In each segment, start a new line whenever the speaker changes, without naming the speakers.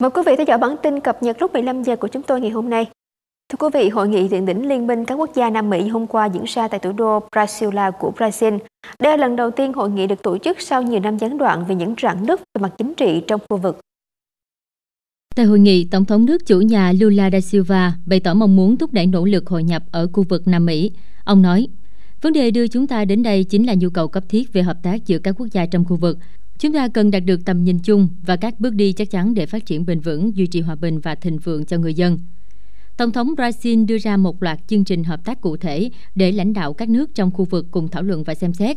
Mời quý vị theo dõi bản tin cập nhật lúc 15 giờ của chúng tôi ngày hôm nay. Thưa quý vị, hội nghị thượng đỉnh Liên minh các quốc gia Nam Mỹ hôm qua diễn ra tại thủ đô Brasilia của Brazil. Đây là lần đầu tiên hội nghị được tổ chức sau nhiều năm gián đoạn vì những rạn nứt về mặt chính trị trong khu vực.
Tại hội nghị, Tổng thống nước chủ nhà Lula da Silva bày tỏ mong muốn thúc đẩy nỗ lực hội nhập ở khu vực Nam Mỹ. Ông nói, vấn đề đưa chúng ta đến đây chính là nhu cầu cấp thiết về hợp tác giữa các quốc gia trong khu vực, Chúng ta cần đạt được tầm nhìn chung và các bước đi chắc chắn để phát triển bền vững, duy trì hòa bình và thịnh vượng cho người dân. Tổng thống Brazil đưa ra một loạt chương trình hợp tác cụ thể để lãnh đạo các nước trong khu vực cùng thảo luận và xem xét.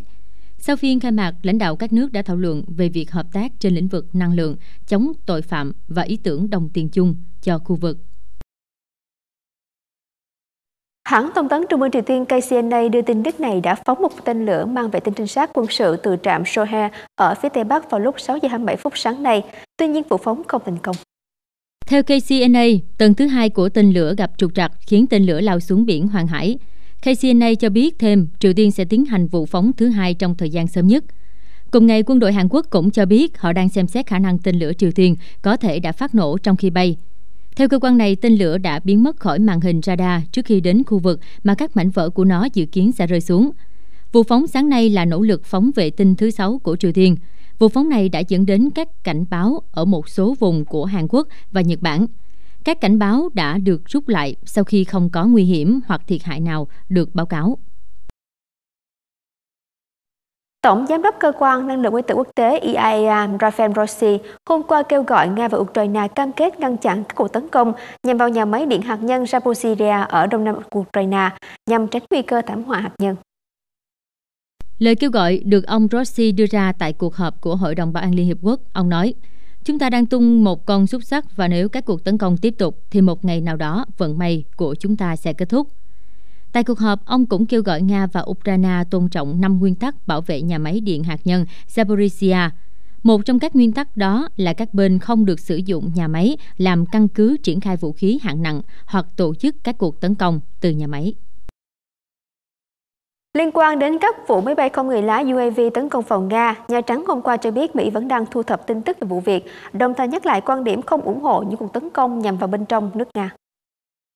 Sau phiên khai mạc, lãnh đạo các nước đã thảo luận về việc hợp tác trên lĩnh vực năng lượng, chống tội phạm và ý tưởng đồng tiền chung cho khu vực.
Hãng thông tấn Trung ương Triều Tiên KCNA
đưa tin nước này đã phóng một
tên lửa mang vệ tinh trinh sát quân sự từ trạm Sohae ở phía Tây Bắc vào lúc 6 giờ 27 phút sáng nay.
Tuy nhiên, vụ phóng không thành công. Theo KCNA, tầng thứ hai của tên lửa gặp trục trặc khiến tên lửa lao xuống biển Hoàng Hải. KCNA cho biết thêm Triều Tiên sẽ tiến hành vụ phóng thứ hai trong thời gian sớm nhất. Cùng ngày, quân đội Hàn Quốc cũng cho biết họ đang xem xét khả năng tên lửa Triều Tiên có thể đã phát nổ trong khi bay. Theo cơ quan này, tên lửa đã biến mất khỏi màn hình radar trước khi đến khu vực mà các mảnh vỡ của nó dự kiến sẽ rơi xuống. Vụ phóng sáng nay là nỗ lực phóng vệ tinh thứ sáu của Triều Tiên. Vụ phóng này đã dẫn đến các cảnh báo ở một số vùng của Hàn Quốc và Nhật Bản. Các cảnh báo đã được rút lại sau khi không có nguy hiểm hoặc thiệt hại nào được báo cáo.
Tổng Giám đốc Cơ quan Năng lượng Nguyên tử Quốc tế e IAEA Rafael Rossi hôm qua kêu gọi Nga và Ukraine cam kết ngăn chặn các cuộc tấn công nhằm vào nhà máy điện hạt nhân Zaporizhia ở đông nam Ukraine nhằm tránh nguy cơ thảm họa hạt nhân.
Lời kêu gọi được ông Rossi đưa ra tại cuộc họp của Hội đồng Bảo an Liên Hiệp Quốc. Ông nói, chúng ta đang tung một con xúc sắc và nếu các cuộc tấn công tiếp tục thì một ngày nào đó vận may của chúng ta sẽ kết thúc. Tại cuộc họp, ông cũng kêu gọi Nga và Ukraine tôn trọng năm nguyên tắc bảo vệ nhà máy điện hạt nhân Zaporizhia. Một trong các nguyên tắc đó là các bên không được sử dụng nhà máy làm căn cứ triển khai vũ khí hạng nặng hoặc tổ chức các cuộc tấn công từ nhà máy. Liên quan đến các
vụ máy bay không người lái UAV tấn công vào Nga, Nhà Trắng hôm qua cho biết Mỹ vẫn đang thu thập tin tức về vụ việc, đồng thời nhắc lại quan điểm không ủng hộ những cuộc tấn công nhằm vào bên trong nước Nga.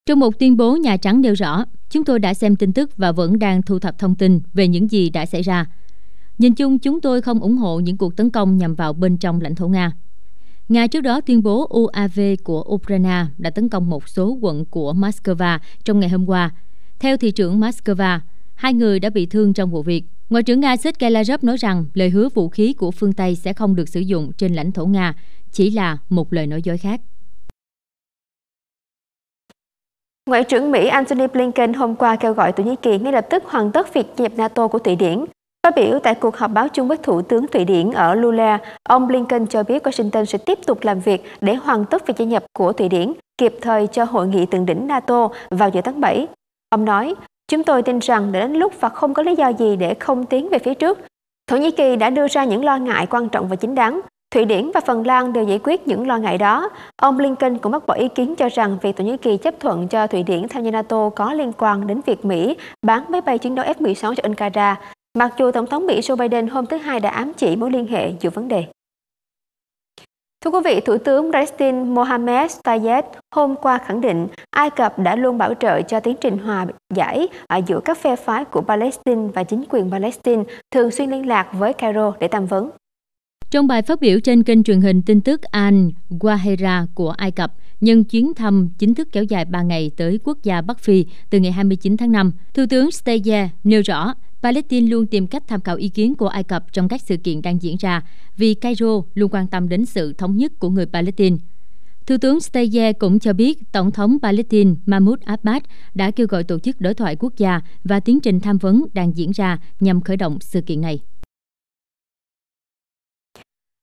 Trong một tuyên bố, Nhà Trắng nêu rõ, Chúng tôi đã xem tin tức và vẫn đang thu thập thông tin về những gì đã xảy ra. Nhìn chung, chúng tôi không ủng hộ những cuộc tấn công nhằm vào bên trong lãnh thổ Nga. Nga trước đó tuyên bố UAV của Ukraine đã tấn công một số quận của Moscow trong ngày hôm qua. Theo thị trưởng Moscow, hai người đã bị thương trong vụ việc. Ngoại trưởng Nga Sergei Lavrov nói rằng lời hứa vũ khí của phương Tây sẽ không được sử dụng trên lãnh thổ Nga chỉ là một lời nói dối khác.
Ngoại trưởng Mỹ Antony Blinken hôm qua kêu gọi Thổ Nhĩ Kỳ ngay lập tức hoàn tất việc nhập NATO của Thụy Điển. Phát biểu tại cuộc họp báo chung với Thủ tướng Thụy Điển ở Lula, ông Blinken cho biết Washington sẽ tiếp tục làm việc để hoàn tất việc gia nhập của Thụy Điển kịp thời cho hội nghị thượng đỉnh NATO vào giữa tháng 7. Ông nói, chúng tôi tin rằng đã đến lúc và không có lý do gì để không tiến về phía trước. Thổ Nhĩ Kỳ đã đưa ra những lo ngại quan trọng và chính đáng, Thụy Điển và Phần Lan đều giải quyết những lo ngại đó. Ông Blinken cũng bác bỏ ý kiến cho rằng việc Thổ Nhĩ Kỳ chấp thuận cho Thụy Điển tham gia NATO có liên quan đến việc Mỹ bán máy bay chiến đấu F-16 cho Ankara, mặc dù Tổng thống Mỹ Joe Biden hôm thứ Hai đã ám chỉ mối liên hệ giữa vấn đề. Thưa quý vị, Thủ tướng Palestine Mohamed Tayyip hôm qua khẳng định Ai Cập đã luôn bảo trợ cho tiến trình hòa giải ở giữa các phe phái của Palestine và chính quyền Palestine thường xuyên liên lạc với Cairo để tham vấn.
Trong bài phát biểu trên kênh truyền hình tin tức Al Wahera của Ai Cập, nhân chuyến thăm chính thức kéo dài 3 ngày tới quốc gia Bắc Phi từ ngày 29 tháng 5, Thủ tướng Steyer nêu rõ Palestine luôn tìm cách tham khảo ý kiến của Ai Cập trong các sự kiện đang diễn ra vì Cairo luôn quan tâm đến sự thống nhất của người Palestine. Thủ tướng Steyer cũng cho biết Tổng thống Palestine Mahmoud Abbas đã kêu gọi tổ chức đối thoại quốc gia và tiến trình tham vấn đang diễn ra nhằm khởi động sự kiện này.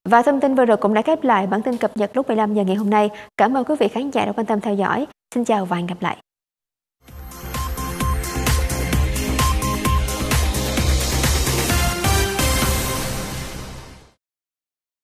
Và thông tin vừa rồi cũng đã khép
lại bản tin cập nhật lúc 15 giờ ngày hôm nay. Cảm ơn quý vị khán giả đã quan tâm theo dõi. Xin chào và hẹn gặp lại.